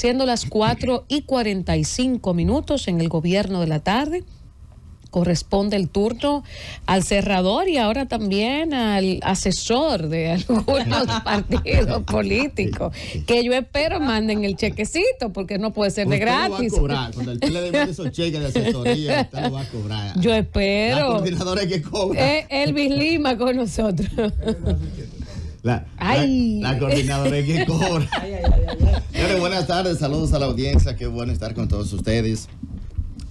siendo las 4 y 45 minutos en el gobierno de la tarde. Corresponde el turno al cerrador y ahora también al asesor de algunos partidos políticos, que yo espero manden el chequecito, porque no puede ser de gratis. Cuando el esos de asesoría, va a cobrar. Yo espero. La coordinadora que Elvis Lima con nosotros. La, la, coordinadora de cobra. Ay, buenas tardes, saludos a la audiencia, qué bueno estar con todos ustedes.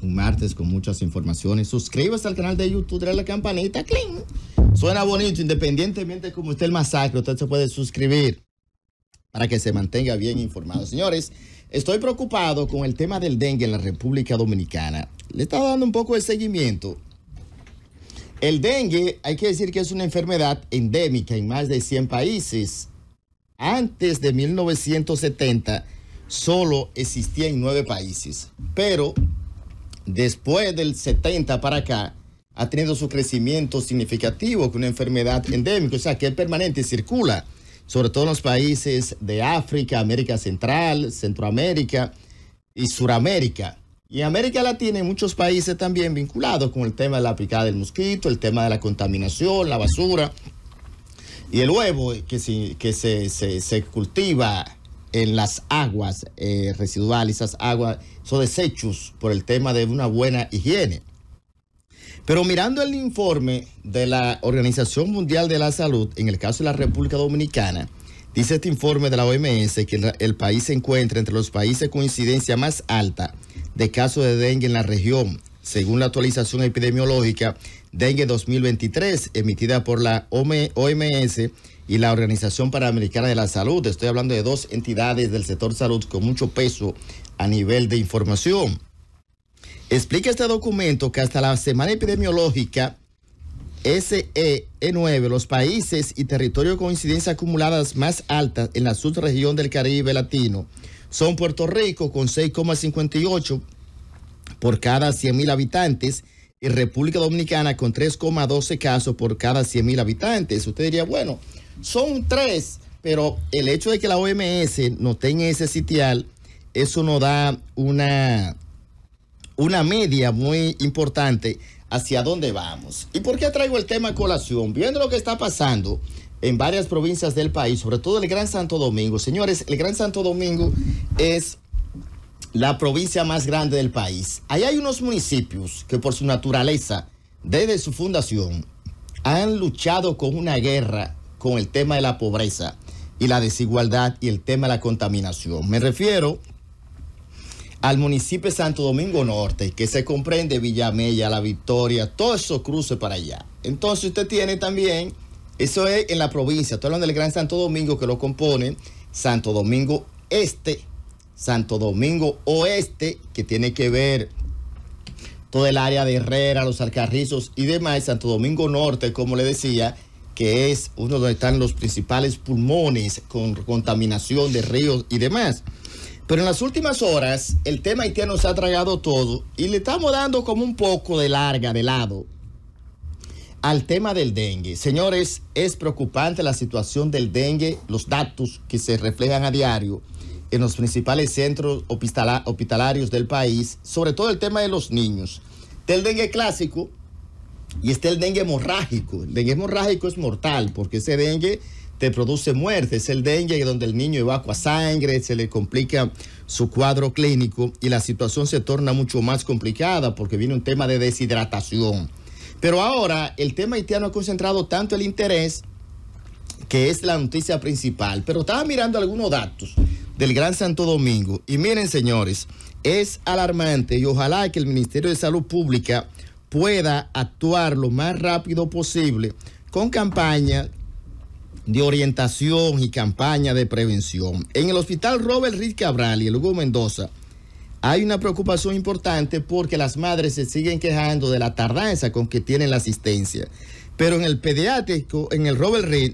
Un martes con muchas informaciones. Suscríbase al canal de YouTube, dale la campanita, clink. Suena bonito, independientemente de cómo esté el masacre, usted se puede suscribir para que se mantenga bien informado. Señores, estoy preocupado con el tema del dengue en la República Dominicana. Le estaba dando un poco de seguimiento el dengue, hay que decir que es una enfermedad endémica en más de 100 países. Antes de 1970 solo existía en 9 países, pero después del 70 para acá ha tenido su crecimiento significativo, que una enfermedad endémica, o sea, que es permanente, circula, sobre todo en los países de África, América Central, Centroamérica y Suramérica. Y América Latina hay muchos países también vinculados con el tema de la picada del mosquito, el tema de la contaminación, la basura y el huevo que, se, cultiva en las aguas eh, residuales, esas aguas, son desechos por el tema de una buena higiene. Pero mirando el informe de la Organización Mundial de la Salud, en el caso de la República Dominicana, Dice este informe de la OMS que el, país se encuentra entre los países con incidencia más alta de casos de dengue en la región, según la actualización epidemiológica Dengue 2023 emitida por la OMS y la Organización Panamericana de la Salud. Estoy hablando de dos entidades del sector salud con mucho peso a nivel de información. Explica este documento que hasta la semana epidemiológica SEE9, los países y territorios con incidencias acumuladas más altas en la subregión del Caribe latino son Puerto Rico con 6,58 por cada 100.000 habitantes y República Dominicana con 3,12 casos por cada 100.000 habitantes. Usted diría, bueno, son tres, pero el hecho de que la OMS no tenga ese sitial, eso nos da una, una media muy importante hacia dónde vamos. ¿Y por qué traigo el tema a colación? Viendo lo que está pasando en varias provincias del país, sobre todo el Gran Santo Domingo. Señores, el Gran Santo Domingo es la provincia más grande del país. Ahí hay unos municipios que por su naturaleza, desde su fundación, han luchado con una guerra con el tema de la pobreza y la desigualdad y el tema de la contaminación. Me refiero al municipio de Santo Domingo Norte, que se comprende Villamella, La Victoria, todo eso cruce para allá. Entonces usted tiene también, eso es en la provincia, todo hablando del Gran Santo Domingo que lo compone Santo Domingo Este, Santo Domingo Oeste, que tiene que ver ...todo el área de Herrera, los Alcarrizos y demás, Santo Domingo Norte, como le decía, que es uno donde están los principales pulmones con contaminación de ríos y demás. Pero en las últimas horas, el tema haitiano se ha tragado todo y le estamos dando como un poco de larga, de lado, al tema del dengue. Señores, es preocupante la situación del dengue, los datos que se reflejan a diario en los principales centros hospitalarios del país, sobre todo el tema de los niños. Está el dengue clásico y está el dengue hemorrágico. El dengue hemorrágico es mortal porque ese dengue te produce muerte. Es el dengue donde el niño evacua sangre, se le complica su cuadro clínico y la situación se torna mucho más complicada porque viene un tema de deshidratación. Pero ahora el tema haitiano ha concentrado tanto el interés que es la noticia principal. Pero estaba mirando algunos datos del Gran Santo Domingo y miren señores, es alarmante y ojalá que el Ministerio de Salud Pública pueda actuar lo más rápido posible con campaña de orientación y campaña de prevención. En el hospital Robert Reed Cabral y el Hugo Mendoza hay una preocupación importante porque las madres se siguen quejando de la tardanza con que tienen la asistencia. Pero en el pediátrico, en el Robert Reed,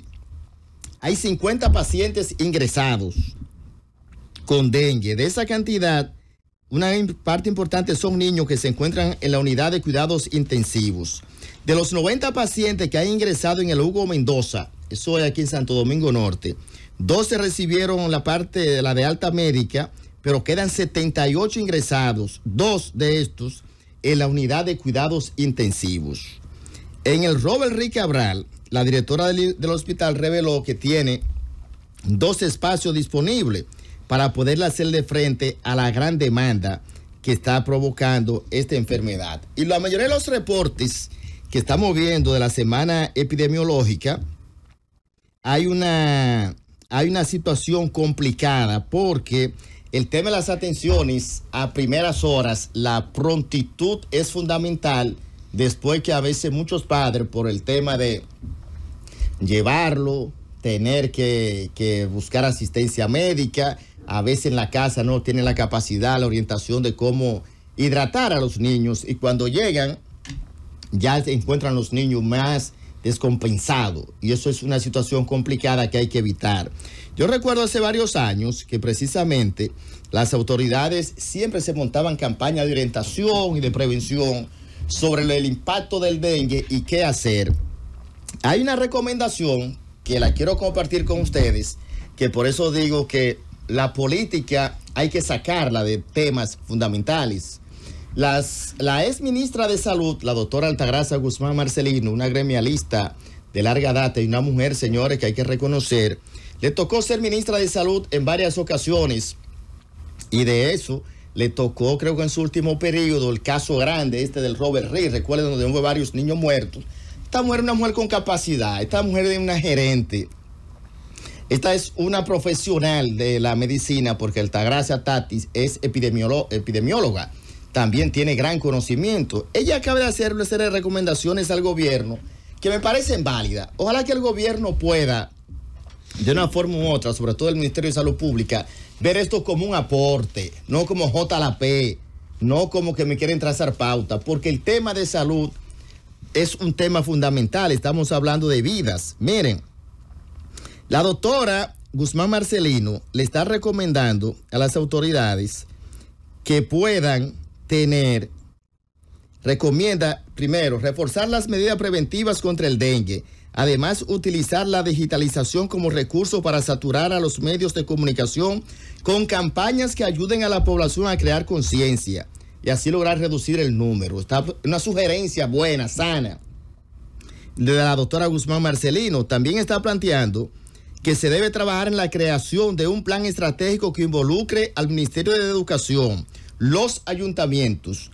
hay 50 pacientes ingresados con dengue. De esa cantidad, una parte importante son niños que se encuentran en la unidad de cuidados intensivos. De los 90 pacientes que han ingresado en el Hugo Mendoza, ...soy aquí en Santo Domingo Norte. 12 recibieron la parte de la de alta médica, pero quedan 78 ingresados, dos de estos en la unidad de cuidados intensivos. En el Robert Rick Abral, la directora del, del, hospital reveló que tiene dos espacios disponibles para poderle hacerle frente a la gran demanda que está provocando esta enfermedad. Y la mayoría de los reportes que estamos viendo de la semana epidemiológica, hay una, hay una situación complicada porque el tema de las atenciones a primeras horas, la prontitud es fundamental después que a veces muchos padres por el tema de llevarlo, tener que, que buscar asistencia médica, a veces en la casa no tienen la capacidad, la orientación de cómo hidratar a los niños y cuando llegan ya se encuentran los niños más descompensado y eso es una situación complicada que hay que evitar. Yo recuerdo hace varios años que precisamente las autoridades siempre se montaban campañas de orientación y de prevención sobre el impacto del dengue y qué hacer. Hay una recomendación que la quiero compartir con ustedes, que por eso digo que la política hay que sacarla de temas fundamentales las, la ex ministra de Salud, la doctora Altagracia Guzmán Marcelino, una gremialista de larga data y una mujer, señores, que hay que reconocer, le tocó ser ministra de Salud en varias ocasiones y de eso le tocó, creo que en su último periodo, el caso grande este del Robert Rey, recuerden donde hubo varios niños muertos. Esta mujer es una mujer con capacidad, esta mujer es una gerente. Esta es una profesional de la medicina porque Altagracia Tatis es epidemióloga también tiene gran conocimiento. Ella acaba de hacer una serie de recomendaciones al gobierno que me parecen válidas. Ojalá que el gobierno pueda, de una forma u otra, sobre todo el Ministerio de Salud Pública, ver esto como un aporte, no como JLP, no como que me quieren trazar pauta, porque el tema de salud es un tema fundamental. Estamos hablando de vidas. Miren, la doctora Guzmán Marcelino le está recomendando a las autoridades que puedan tener, recomienda primero reforzar las medidas preventivas contra el dengue. Además, utilizar la digitalización como recurso para saturar a los medios de comunicación con campañas que ayuden a la población a crear conciencia y así lograr reducir el número. Está una sugerencia buena, sana, la doctora Guzmán Marcelino. También está planteando que se debe trabajar en la creación de un plan estratégico que involucre al Ministerio de Educación, los ayuntamientos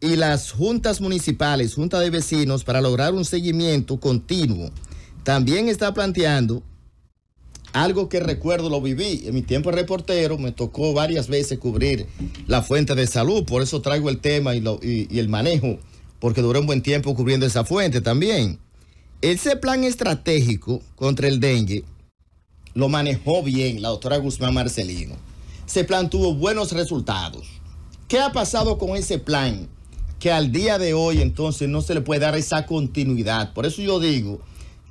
y las juntas municipales, junta de vecinos, para lograr un seguimiento continuo. También está planteando algo que recuerdo, lo viví en mi tiempo de reportero, me tocó varias veces cubrir la fuente de salud, por eso traigo el tema y, y el manejo, porque duré un buen tiempo cubriendo esa fuente también. Ese plan estratégico contra el dengue lo manejó bien la doctora Guzmán Marcelino. Ese plan tuvo buenos resultados ¿Qué ha pasado con ese plan? Que al día de hoy entonces no se le puede dar esa continuidad. Por eso yo digo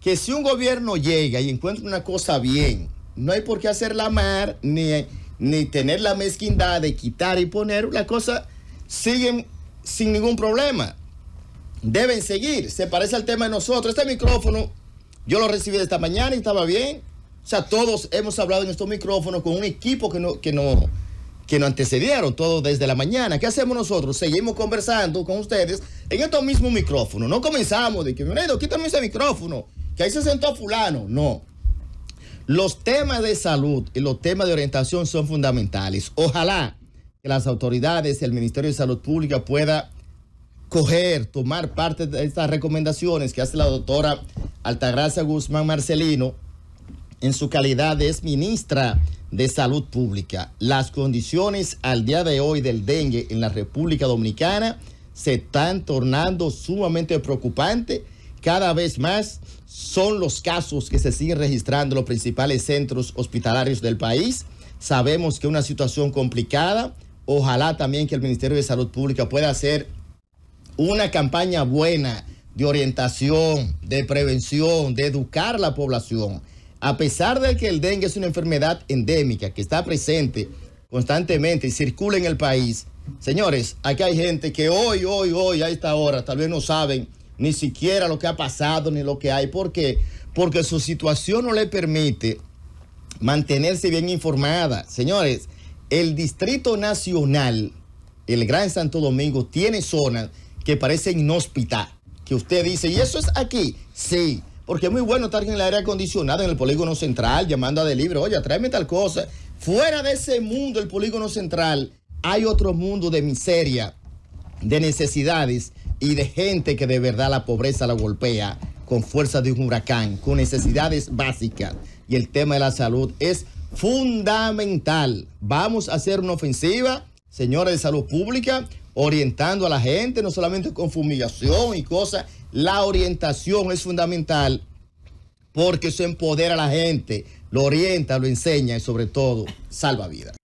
que si un gobierno llega y encuentra una cosa bien, no hay por qué hacerla mal ni, ni tener la mezquindad de quitar y poner. Las cosas siguen sin ningún problema. Deben seguir. Se parece al tema de nosotros. Este micrófono yo lo recibí esta mañana y estaba bien. O sea, todos hemos hablado en estos micrófonos con un equipo que, no, que, no, que nos antecedieron todo desde la mañana. ¿Qué hacemos nosotros? Seguimos conversando con ustedes en estos mismos micrófonos. No comenzamos de que, ido quítame ese micrófono, que ahí se sentó fulano. No. Los temas de salud y los temas de orientación son fundamentales. Ojalá que las autoridades, y el Ministerio de Salud Pública pueda coger, tomar parte de estas recomendaciones que hace la doctora Altagracia Guzmán Marcelino en su calidad ex ministra de Salud Pública. Las condiciones al día de hoy del dengue en la República Dominicana se están tornando sumamente preocupantes. Cada vez más son los casos que se siguen registrando en los principales centros hospitalarios del país. Sabemos que es una situación complicada. Ojalá también que el Ministerio de Salud Pública pueda hacer una campaña buena de orientación, de prevención, de educar a la población a pesar de que el dengue es una enfermedad endémica que está presente constantemente y circula en el país, señores, aquí hay gente que hoy, hoy, hoy, a esta hora, tal vez no saben ni siquiera lo que ha pasado ni lo que hay. ¿Por qué? Porque su situación no le permite mantenerse bien informada. Señores, el Distrito Nacional, el Gran Santo Domingo, tiene zonas que parecen inhóspitas, que usted dice, ¿y eso es aquí? Sí porque es muy bueno estar en el aire acondicionado, en el polígono central, llamando a Delibre, oye, tráeme tal cosa. Fuera de ese mundo, el polígono central, hay otro mundo de miseria, de necesidades y de gente que de verdad la pobreza la golpea con fuerza de un huracán, con necesidades básicas. Y el tema de la salud es fundamental. Vamos a hacer una ofensiva, señores de salud pública, orientando a la gente, no solamente con fumigación y cosas, la orientación es fundamental porque eso empodera a la gente, lo orienta, lo enseña y sobre todo salva vidas.